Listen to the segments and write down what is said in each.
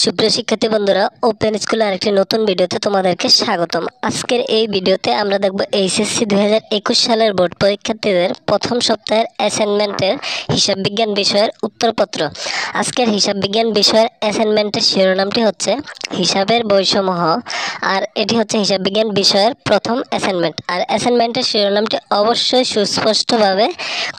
সুপ্রিয় শিক্ষার্থী বন্ধুরা ওপেন স্কুলে আরেকটি নতুন ভিডিওতে তোমাদেরকে স্বাগতম আজকের এই ভিডিওতে আমরা দেখব এইচএসসি দু সালের বোর্ড পরীক্ষার্থীদের প্রথম সপ্তাহের অ্যাসাইনমেন্টের হিসাব বিজ্ঞান বিষয়ের উত্তরপত্র আজকের হিসাব বিজ্ঞান বিষয়ের অ্যাসাইনমেন্টের শিরোনামটি হচ্ছে হিসাবের বৈষম্য আর এটি হচ্ছে হিসাব বিজ্ঞান বিষয়ের প্রথম অ্যাসাইনমেন্ট আর অ্যাসাইনমেন্টের শিরোনামটি অবশ্যই সুস্পষ্টভাবে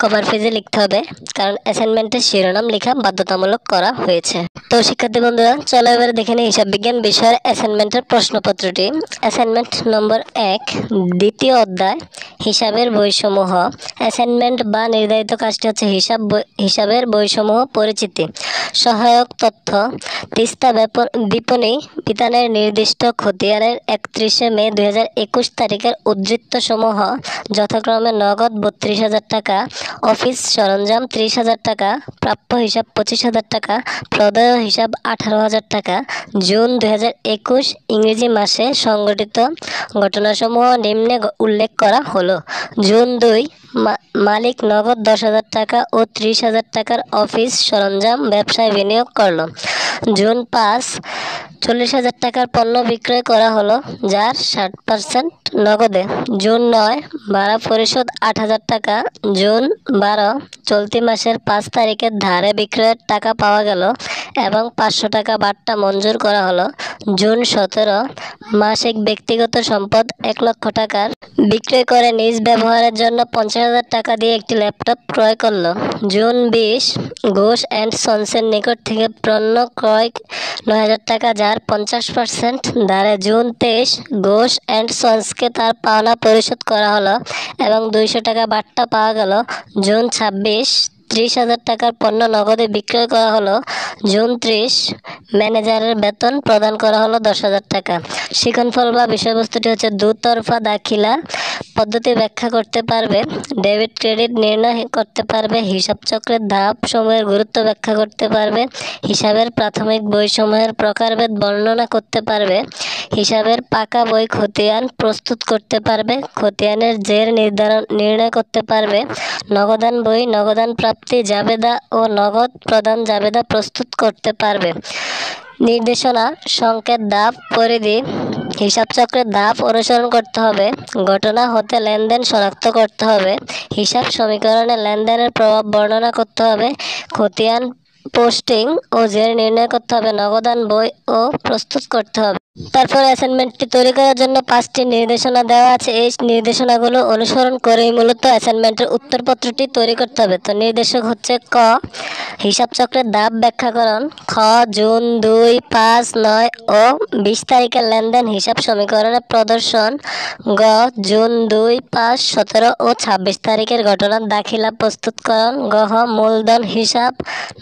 কভার পেজে লিখতে হবে কারণ অ্যাসাইনমেন্টের শিরোনাম লেখা বাধ্যতামূলক করা হয়েছে তো শিক্ষার্থী বন্ধুরা চলো এবার দেখে নিই হিসাব বিজ্ঞান বিষয়ের অ্যাসাইনমেন্টের প্রশ্নপত্রটি অ্যাসাইনমেন্ট নম্বর এক দ্বিতীয় অধ্যায় হিসাবের বইসমূহ অ্যাসাইনমেন্ট বা নির্ধারিত কাজটি হচ্ছে হিসাব হিসাবের বইসমূহ পরিচিতি সহায়ক তথ্য তিস্তা বিপণী বিতানের নির্দিষ্ট খতিয়ানের একত্রিশে মে দুই তারিখের উদ্ধৃত্তসমূহ যথাক্রমে নগদ বত্রিশ হাজার টাকা অফিস সরঞ্জাম ত্রিশ হাজার টাকা প্রাপ্য হিসাব পঁচিশ হাজার টাকা প্রদয় হিসাব আঠারো হাজার হাজার টাকা জুন দু ইংরেজি মাসে সংগঠিত ঘটনাসমূহ নিম্নে উল্লেখ করা হলো জুন দুই মালিক নগদ দশ হাজার টাকা ও ত্রিশ হাজার টাকার অফিস সরঞ্জাম ব্যবসায় বিনিয়োগ করল জুন পাঁচ চল্লিশ হাজার টাকার পণ্য বিক্রয় করা হলো যার ষাট পার্সেন্ট নগদে জুন নয় ভাড়া পরিশোধ আট হাজার টাকা জুন বারো চলতি মাসের পাঁচ তারিখের ধারে বিক্রয়ের টাকা পাওয়া গেল এবং পাঁচশো টাকা বার্তা মঞ্জুর করা হলো জুন সতেরো মাসিক ব্যক্তিগত সম্পদ এক লক্ষ টাকার বিক্রয় করে নিজ ব্যবহারের জন্য পঞ্চাশ হাজার টাকা দিয়ে একটি ল্যাপটপ ক্রয় করলো জুন বিশ ঘোষ অ্যান্ড সনসের নিকট থেকে পণ্য ক্রয় নয় হাজার টাকা যার তার পঞ্চাশ পার্সেন্ট দ্বারা জুন তেইশ ঘোষ অ্যান্ড সন্সকে তার পাওনা পরিশোধ করা হলো এবং দুইশো টাকা বাট্টা পাওয়া গেল জুন ছাব্বিশ ত্রিশ হাজার টাকার পণ্য নগদে বিক্রয় করা হলো জুন ত্রিশ ম্যানেজারের বেতন প্রদান করা হলো দশ হাজার টাকা ফল বা বিষয়বস্তুটি হচ্ছে দুতরফা দাখিলা পদ্ধতি ব্যাখ্যা করতে পারবে ডেবিট ক্রেডিট নির্ণয় করতে পারবে হিসাব চক্রের ধাপ সময়ের গুরুত্ব ব্যাখ্যা করতে পারবে হিসাবের প্রাথমিক বইসমূহের প্রকারভেদ বর্ণনা করতে পারবে হিসাবের পাকা বই খতিয়ান প্রস্তুত করতে পারবে খতিয়ানের জের নির্ধারণ নির্ণয় করতে পারবে নগদান বই নগদান প্রাপ্তি জাবেদা ও নগদ প্রদান জাবেদা প্রস্তুত করতে পারবে নির্দেশনা সংকেত দাপ পরিধি হিসাবচক্রের দাব অনুসরণ করতে হবে ঘটনা হতে লেনদেন শনাক্ত করতে হবে হিসাব সমীকরণে লেনদেনের প্রভাব বর্ণনা করতে হবে খতিয়ান পোস্টিং ও জের নির্ণয় করতে হবে নগদান বই ও প্রস্তুত করতে হবে তারপর অ্যাসাইনমেন্টটি তৈরি করার জন্য পাঁচটি নির্দেশনা দেওয়া আছে এই নির্দেশনাগুলো অনুসরণ করেই মূলত অ্যাসাইনমেন্টের উত্তরপত্রটি তৈরি করতে হবে তো নির্দেশক হচ্ছে ক হিসাব চক্রের দাব ব্যাখ্যাকরণ খ জুন দুই পাঁচ নয় ও বিশ তারিখের লেনদেন হিসাব সমীকরণের প্রদর্শন গ জুন দুই পাঁচ সতেরো ও ছাব্বিশ তারিখের ঘটনার দাখিলা প্রস্তুতকরণ গহ মূলধন হিসাব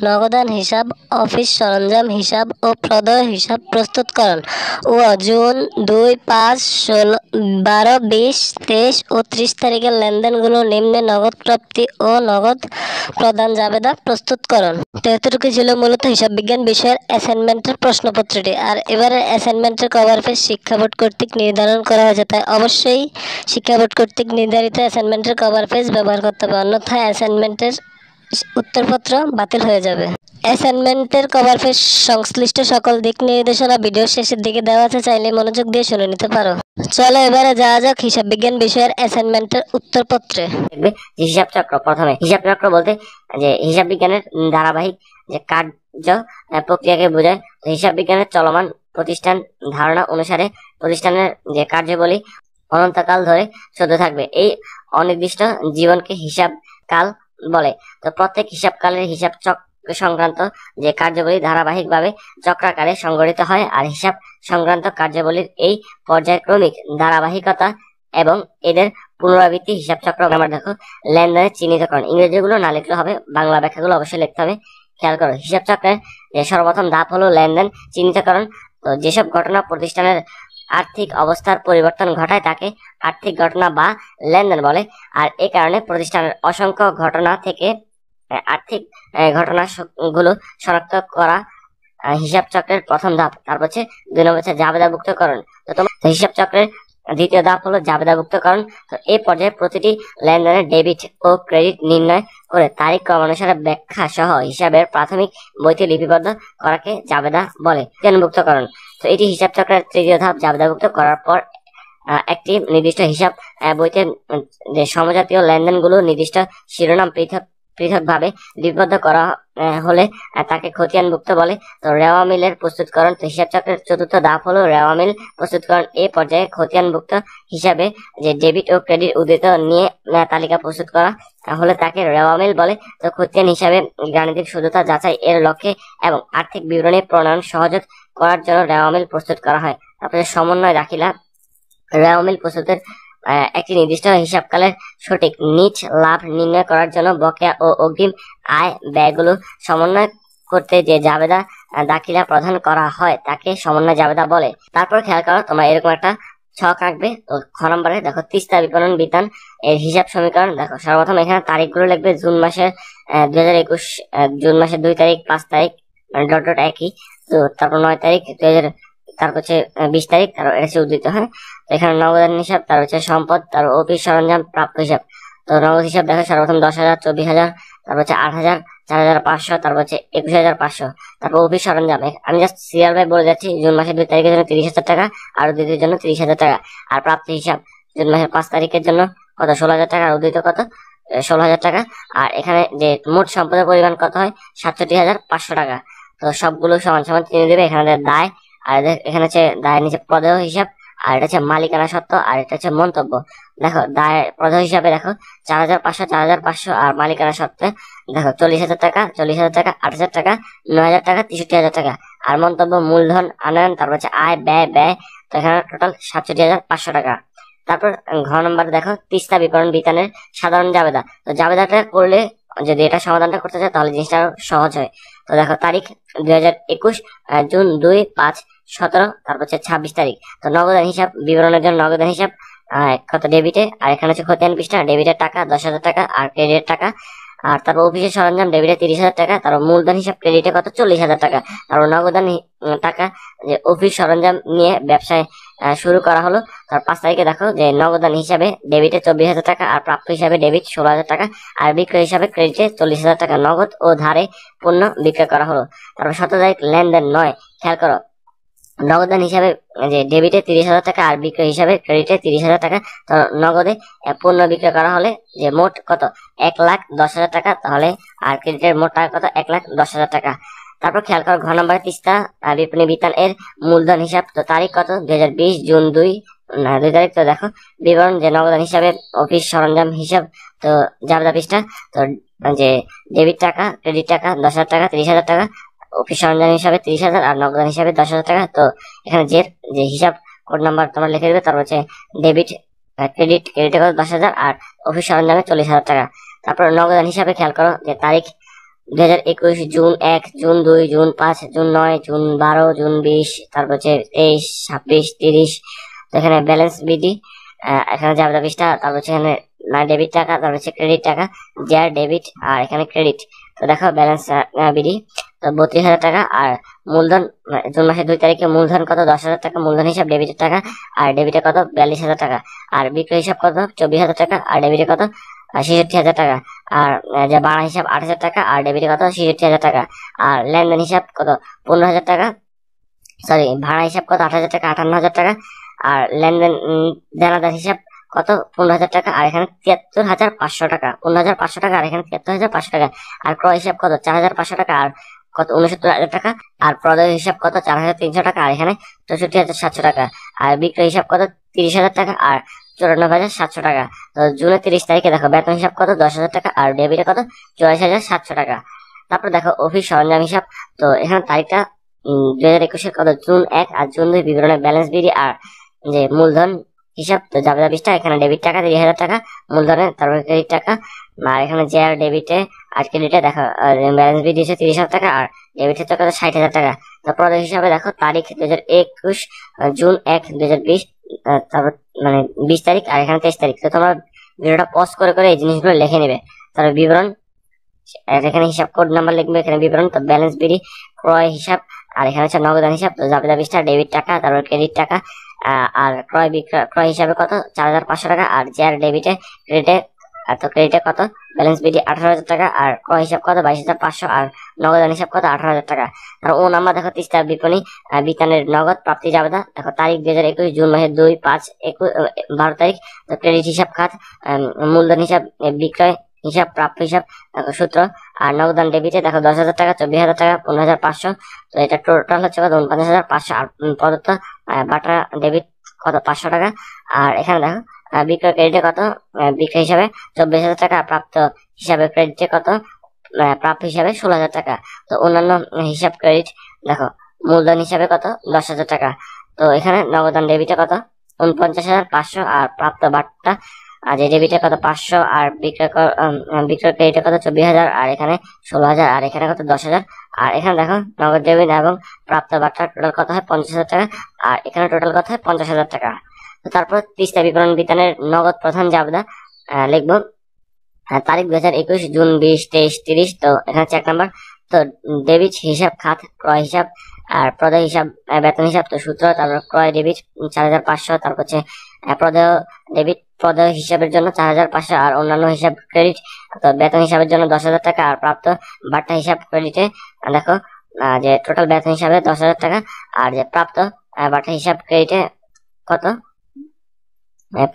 নগদ উপাদান হিসাব অফিস সরঞ্জাম হিসাব ও প্রদয় হিসাব প্রস্তুতকরণ ও জুন দুই পাঁচ ষোলো বারো বিশ তেইশ ও ত্রিশ তারিখের লেনদেনগুলো নিম্নে নগদ প্রাপ্তি ও নগদ প্রদান জাবেদা প্রস্তুতকরণ তো এতটুকু ছিল মূলত হিসাব বিজ্ঞান বিষয়ের অ্যাসাইনমেন্টের প্রশ্নপত্রটি আর এবারে অ্যাসাইনমেন্টের কভার পেজ শিক্ষা বোর্ড কর্তৃক নির্ধারণ করা হয়েছে তাই অবশ্যই শিক্ষা বোর্ড কর্তৃক নির্ধারিত অ্যাসাইনমেন্টের কভার পেজ ব্যবহার করতে হবে অন্যথায় অ্যাসাইনমেন্টের উত্তরপত্র বাতিল হয়ে যাবে অ্যাসাইনমেন্টের কভার পেজ সংশ্লিষ্ট সকল দিক নির্দেশনা ভিডিও শেষের দিকে দেওয়া আছে চাইলে মনোযোগ দিয়ে শুনে নিতে পারো চলো এবারে যাওয়া যাক হিসাব বিজ্ঞান বিষয়ের অ্যাসাইনমেন্টের উত্তরপত্রে দেখবে যে হিসাব চক্র প্রথমে হিসাব চক্র বলতে যে হিসাব বিজ্ঞানের ধারাবাহিক যে কার্য প্রক্রিয়াকে বোঝায় হিসাব বিজ্ঞানের চলমান প্রতিষ্ঠান ধারণা অনুসারে প্রতিষ্ঠানের যে কার্যবলী অনন্তকাল ধরে চলতে থাকবে এই অনির্দিষ্ট জীবনকে হিসাব কাল বলে তো প্রত্যেক হিসাবকালের হিসাব চক্র সংক্রান্ত যে কার্যাবলী ধারাবাহিকভাবে চক্রাকারে সংগঠিত হয় আর হিসাব সংক্রান্ত কার্যাবলীর এই পর্যায়ক্রমিক ধারাবাহিকতা এবং এদের পুনরাবৃত্তি হিসাব চক্র আমার দেখো লেনদেনের চিহ্নিতকরণ ইংরেজিগুলো না লিখলে হবে বাংলা ব্যাখ্যাগুলো অবশ্যই লিখতে হবে খেয়াল করো হিসাব চক্রের যে সর্বপ্রথম ধাপ হলো লেনদেন চিহ্নিতকরণ তো যেসব ঘটনা প্রতিষ্ঠানের আর্থিক অবস্থার পরিবর্তন ঘটায় তাকে আর্থিক ঘটনা বা লেনদেন বলে আর এ কারণে প্রতিষ্ঠানের অসংখ্য ঘটনা থেকে আর্থিক ঘটনা গুলো শনাক্ত করা হিসাব চক্রের প্রথম ধাপ তারপর হচ্ছে দুই নম্বর হচ্ছে জাবেদাভুক্তকরণ তো তোমার হিসাব চক্রের দ্বিতীয় ধাপ হলো জাবেদাভুক্তকরণ তো এই পর্যায়ে প্রতিটি লেনদেনের ডেবিট ও ক্রেডিট নির্ণয় করে তারিখ ক্রমানুসারে ব্যাখ্যা সহ হিসাবের প্রাথমিক বইতে লিপিবদ্ধ করাকে জাবেদা বলে জনভুক্তকরণ তো এটি হিসাব চক্রের তৃতীয় ধাপ জাবেদাভুক্ত করার পর একটি নির্দিষ্ট হিসাব বইতে যে সমজাতীয় লেনদেনগুলো নির্দিষ্ট শিরোনাম পৃথক পৃথকভাবে লিপিবদ্ধ করা হলে তাকে খতিয়ানভুক্ত বলে তো রেওয়া মিলের প্রস্তুতকরণ তো হিসাব চক্রের চতুর্থ ধাপ হলো রেওয়া মিল প্রস্তুতকরণ এ পর্যায়ে খতিয়ানভুক্ত হিসাবে যে ডেবিট ও ক্রেডিট উদিত নিয়ে তালিকা প্রস্তুত করা তাহলে তাকে রেওয়া মিল বলে তো খতিয়ান হিসাবে গাণিতিক শুদ্ধতা যাচাই এর লক্ষ্যে এবং আর্থিক বিবরণী প্রণয়ন সহজ করার জন্য রেওয়া মিল প্রস্তুত করা হয় তারপরে সমন্বয় দাখিলা রেওয়া মিল প্রস্তুতের একটি নির্দিষ্ট হিসাবকালের সঠিক নিচ লাভ নির্ণয় করার জন্য বকেয়া ও অগ্রিম আয় ব্যয়গুলো সমন্বয় করতে যে জাবেদা দাখিলা প্রদান করা হয় তাকে সমন্বয় জাবেদা বলে তারপর খেয়াল করো তোমরা এরকম একটা ছক আঁকবে ও খরম্বারে দেখো তিস্তা বিপণন বিধান এর হিসাব সমীকরণ দেখো সর্বপ্রথম এখানে তারিখগুলো লিখবে জুন মাসের দুই হাজার একুশ জুন মাসের দুই তারিখ পাঁচ তারিখ মানে ডট ডট একই তো তারপর নয় তারিখ দুই হাজার তার হচ্ছে বিশ তারিখ তার এসে উদ্ধৃত হ্যাঁ এখানে নগদান হিসাব তার হচ্ছে সম্পদ তার অফিস সরঞ্জাম প্রাপ্য হিসাব তো নগদ হিসাব দেখো সর্বপ্রথম দশ হাজার চব্বিশ হাজার তারপর হচ্ছে আট হাজার চার হাজার পাঁচশো তারপর হচ্ছে একুশ হাজার পাঁচশো তারপর অফিস সরঞ্জাম আমি জাস্ট সিরিয়াল বাই বলে যাচ্ছি জুন মাসের দুই তারিখের জন্য তিরিশ হাজার টাকা আর দ্বিতীয় জন্য তিরিশ হাজার টাকা আর প্রাপ্তি হিসাব জুন মাসের পাঁচ তারিখের জন্য কত ষোলো হাজার টাকা আর উদ্দিত কত ষোলো হাজার টাকা আর এখানে যে মোট সম্পদের পরিমাণ কত হয় সাতষট্টি হাজার পাঁচশো টাকা তো সবগুলো সমান সমান চিনে দেবে এখানে দায় আর এখানে হচ্ছে দায়ের নিচে প্রদেহ হিসাব আর এটা হচ্ছে মালিকানা সত্ত্ব আর এটা হচ্ছে মন্তব্য দেখো দায়ের প্রদেহ হিসাবে দেখো চার হাজার পাঁচশো চার হাজার পাঁচশো আর মালিকানা সত্ত্বে দেখো চল্লিশ হাজার টাকা চল্লিশ হাজার টাকা আট হাজার টাকা নয় হাজার টাকা তেষট্টি হাজার টাকা আর মন্তব্য মূলধন আনয়ন তারপর হচ্ছে আয় ব্যয় ব্যয় তো এখানে টোটাল সাতষট্টি হাজার পাঁচশো টাকা তারপর ঘর নম্বর দেখো তিস্তা বিপণন বিতানের সাধারণ জাবেদা তো জাবেদাটা করলে যদি এটা সমাধানটা করতে চায় তাহলে জিনিসটা সহজ হয় তো দেখো তারিখ দুই জুন দুই পাঁচ সতেরো তারপর হচ্ছে ছাব্বিশ তারিখ তো নগদান হিসাব বিবরণের জন্য নগদান হিসাব কত ডেবিটে আর এখানে হচ্ছে খতিয়ান পৃষ্ঠা ডেবিটের টাকা দশ হাজার টাকা আর ক্রেডিটের টাকা আর তারপর অফিসের সরঞ্জাম ডেবিটে তিরিশ হাজার টাকা তারপর মূলধন হিসাব ক্রেডিটে কত চল্লিশ হাজার টাকা তারপর নগদান টাকা যে অফিস সরঞ্জাম নিয়ে ব্যবসায় শুরু করা হলো তার পাঁচ তারিখে দেখো যে নগদান হিসাবে ডেবিটে চব্বিশ হাজার টাকা আর প্রাপ্য হিসাবে ডেবিট ষোলো হাজার টাকা আর বিক্রয় হিসাবে ক্রেডিটে চল্লিশ হাজার টাকা নগদ ও ধারে পণ্য বিক্রয় করা হলো তারপর সতেরো তারিখ লেনদেন নয় খেয়াল করো নগদান হিসাবে যে ডেবিটে তিরিশ হাজার টাকা আর বিক্রয় হিসাবে ক্রেডিটে তিরিশ হাজার টাকা নগদে পণ্য বিক্রয় করা হলে যে মোট কত এক লাখ দশ হাজার টাকা তাহলে আর ক্রেডিটের মোট টাকা কত এক লাখ দশ হাজার টাকা তারপর খেয়াল করো ঘর নম্বর তিস্তা আর বিপণী বিতান এর মূলধন হিসাব তো তারিখ কত দুই জুন দুই না দুই তারিখ তো দেখো বিবরণ যে নগদান হিসাবে অফিস সরঞ্জাম হিসাব তো জাবদা পৃষ্ঠা তো যে ডেবিট টাকা ক্রেডিট টাকা দশ হাজার টাকা তিরিশ হাজার টাকা অফিস সরঞ্জাম হিসাবে তিরিশ হাজার আর নগদান হিসাবে দশ হাজার টাকা তো এখানে যে যে হিসাব কোড নাম্বার তোমার লিখে দেবে তারপর হচ্ছে ডেবিট ক্রেডিট ক্রেডিটে কত দশ হাজার আর অফিস সরঞ্জামে চল্লিশ হাজার টাকা তারপর নগদান হিসাবে খেয়াল করো যে তারিখ দুই হাজার একুশ জুন এক জুন দুই জুন পাঁচ জুন নয় জুন বারো জুন বিশ তারপর হচ্ছে তেইশ ছাব্বিশ তিরিশ এখানে ব্যালেন্স বিডি এখানে যাবে বিশটা তারপর হচ্ছে এখানে না ডেবিট টাকা তারপর হচ্ছে ক্রেডিট টাকা জেয়ার ডেবিট আর এখানে ক্রেডিট তো দেখো ব্যালেন্স বিডি তো বত্রিশ হাজার টাকা আর মূলধন মানে জুন মাসের দুই তারিখে মূলধন কত দশ হাজার টাকা মূলধন হিসাব ডেবিটের টাকা আর ডেবিটে কত বিয়াল্লিশ হাজার টাকা আর বিক্রয় হিসাব কত চব্বিশ হাজার টাকা আর ডেবিটে কত ছেষট্টি হাজার টাকা আর যে বাড়া হিসাব আট হাজার টাকা আর ডেবিট কত ছেষট্টি হাজার টাকা আর লেনদেন হিসাব কত পনেরো হাজার টাকা সরি ভাড়া হিসাব কত আট হাজার টাকা আটান্ন হাজার টাকা আর লেনদেন দেনাদার হিসাব কত পনেরো হাজার টাকা আর এখানে তিয়াত্তর হাজার পাঁচশো টাকা পনেরো হাজার পাঁচশো টাকা আর এখানে তিয়াত্তর হাজার পাঁচশো টাকা আর ক্রয় হিসাব কত চার হাজার পাঁচশো টাকা আর কত উনসত্তর হাজার টাকা আর প্রদয় হিসাব কত চার হাজার তিনশো টাকা আর এখানে চৌষট্টি হাজার সাতশো টাকা আর বিক্রয় হিসাব কত তিরিশ হাজার টাকা আর চুরানব্বই হাজার সাতশো টাকা তো জুনের তিরিশ তারিখে দেখো বেতন হিসাব কত দশ হাজার টাকা আর ডেবিটে কত চুরাশি হাজার সাতশো টাকা তারপর দেখো অফিস সরঞ্জাম হিসাব তো এখানে তারিখটা দুই হাজার একুশের কত জুন এক আর জুন দুই বিবরণের ব্যালেন্স বিড়ি আর যে মূলধন হিসাব তো যাবে বিশটা এখানে ডেবিট টাকা তিরিশ হাজার টাকা মূলধনে তারপর ক্রেডিট টাকা আর এখানে যে আর ডেবিটে আর ক্রেডিটে দেখো ব্যালেন্স বিল দিয়েছে তিরিশ হাজার টাকা আর ডেবিটের তো কত ষাট হাজার টাকা তো প্রদেশ হিসাবে দেখো তারিখ দুই হাজার একুশ জুন এক দুই হাজার বিশ তারপর মানে বিশ তারিখ আর এখানে তেইশ তারিখ তো তোমরা ভিডিওটা পজ করে করে এই জিনিসগুলো লিখে নেবে তার বিবরণ আর এখানে হিসাব কোড নাম্বার লিখবে এখানে বিবরণ তো ব্যালেন্স বিডি ক্রয় হিসাব আর এখানে হচ্ছে নগদান হিসাব তো জাবেদা বিশটা ডেবিট টাকা তারপর ক্রেডিট টাকা আর ক্রয় বিক্রয় ক্রয় হিসাবে কত চার হাজার পাঁচশো টাকা আর যার ডেবিটে ক্রেডিটে তো ক্রেডিটে কত ব্যালেন্স বিডি আঠারো হাজার টাকা আর ক হিসাব কত বাইশ হাজার পাঁচশো আর নগদ হিসাব কত আঠারো হাজার টাকা আর ও নাম্বার দেখো তিস্তা বিপণী বিতানের নগদ প্রাপ্তি না দেখো তারিখ দুই হাজার একুশ জুন মাসের দুই পাঁচ একুশ বারো তারিখ তো ক্রেডিট হিসাব খাত মূলধন হিসাব বিক্রয় হিসাব প্রাপ্য হিসাব সূত্র আর নগদান ডেবিটে দেখো দশ হাজার টাকা চব্বিশ হাজার টাকা পনেরো হাজার পাঁচশো তো এটা টোটাল হচ্ছে কত উনপঞ্চাশ হাজার পাঁচশো আর প্রদত্ত বাটা ডেবিট কত পাঁচশো টাকা আর এখানে দেখো বিক্রয় ক্রেডিটে কত বিক্রয় হিসাবে চব্বিশ হাজার টাকা প্রাপ্ত হিসাবে ক্রেডিটে কত প্রাপ্য হিসাবে ষোলো হাজার টাকা তো অন্যান্য হিসাব ক্রেডিট দেখো মূলধন হিসাবে কত দশ হাজার টাকা তো এখানে নগদান ডেবিটে কত উনপঞ্চাশ হাজার পাঁচশো আর প্রাপ্ত বার্তা আর যে ডেবিটে কত পাঁচশো আর বিক্রয় বিক্রয় ক্রেডিটে কত চব্বিশ হাজার আর এখানে ষোলো হাজার আর এখানে কত দশ হাজার আর এখানে দেখো নগদ ডেবিট এবং প্রাপ্ত বার্তা টোটাল কত হয় পঞ্চাশ হাজার টাকা আর এখানে টোটাল কত হয় পঞ্চাশ হাজার টাকা তারপর তিস্তা বিপণন বিতানের নগদ প্রধান জাবদা লিখবো তারিখ দুই হাজার একুশ জুন বিশ তেইশ তিরিশ তো এখানে হচ্ছে এক নম্বর তো ডেবিট হিসাব খাত ক্রয় হিসাব আর প্রদেয় হিসাব বেতন হিসাব তো সূত্র তারপর ক্রয় ডেবিট চার হাজার পাঁচশো তারপর হচ্ছে প্রদেয় ডেবিট প্রদেয় হিসাবের জন্য চার হাজার পাঁচশো আর অন্যান্য হিসাব ক্রেডিট তো বেতন হিসাবের জন্য দশ হাজার টাকা আর প্রাপ্ত বার্তা হিসাব ক্রেডিটে দেখো যে টোটাল বেতন হিসাবে দশ হাজার টাকা আর যে প্রাপ্ত বার্তা হিসাব ক্রেডিটে কত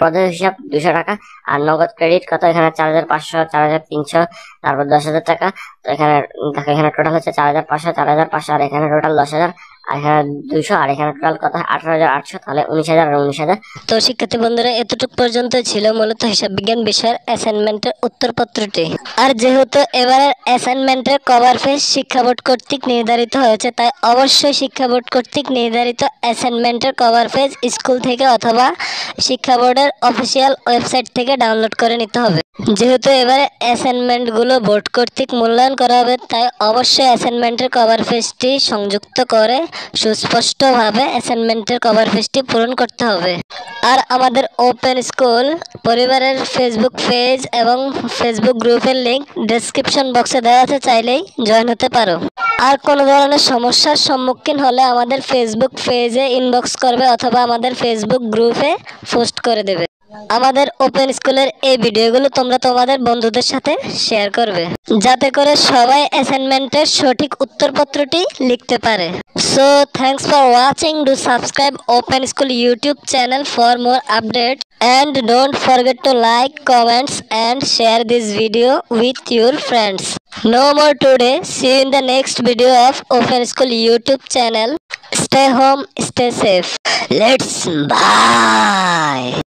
প্রদেশ হিসাব দুশো টাকা আর নগদ ক্রেডিট কত এখানে চার হাজার পাঁচশো চার হাজার তিনশো তারপর দশ হাজার টাকা তো এখানে দেখো এখানে টোটাল হচ্ছে চার হাজার পাঁচশো চার হাজার পাঁচশো আর এখানে টোটাল দশ হাজার হাজার তো শিক্ষার্থী বন্ধুরা এতটুকু পর্যন্ত ছিল মূলত হিসাব বিজ্ঞান বিষয়ের অ্যাসাইনমেন্টের উত্তরপত্রটি আর যেহেতু অ্যাসাইনমেন্টের কভার শিক্ষা বোর্ড কর্তৃক নির্ধারিত হয়েছে তাই অবশ্যই শিক্ষা বোর্ড কর্তৃক নির্ধারিত অ্যাসাইনমেন্টের কভার ফেজ স্কুল থেকে অথবা শিক্ষা বোর্ডের অফিসিয়াল ওয়েবসাইট থেকে ডাউনলোড করে নিতে হবে যেহেতু এবারে অ্যাসাইনমেন্টগুলো বোর্ড কর্তৃক মূল্যায়ন করা হবে তাই অবশ্যই অ্যাসাইনমেন্টের কভার ফেজটি সংযুক্ত করে সুস্পষ্টভাবে অ্যাসাইনমেন্টের কভার পেজটি পূরণ করতে হবে আর আমাদের ওপেন স্কুল পরিবারের ফেসবুক পেজ এবং ফেসবুক গ্রুপের লিঙ্ক ডেসক্রিপশন বক্সে দেওয়া আছে চাইলেই জয়েন হতে পারো আর কোনো ধরনের সমস্যার সম্মুখীন হলে আমাদের ফেসবুক পেজে ইনবক্স করবে অথবা আমাদের ফেসবুক গ্রুপে পোস্ট করে দেবে আমাদের ওপেন স্কুলের এই ভিডিওগুলো তোমরা তোমাদের বন্ধুদের সাথে শেয়ার করবে যাতে করে সবাই অ্যাসাইনমেন্টের সঠিক উত্তরপত্রটি লিখতে পারে so thanks for watching do subscribe open school YouTube channel for more update and don't forget to like comments and share this video with your friends no more today see in the next video of open school YouTube channel stay home stay safe let's by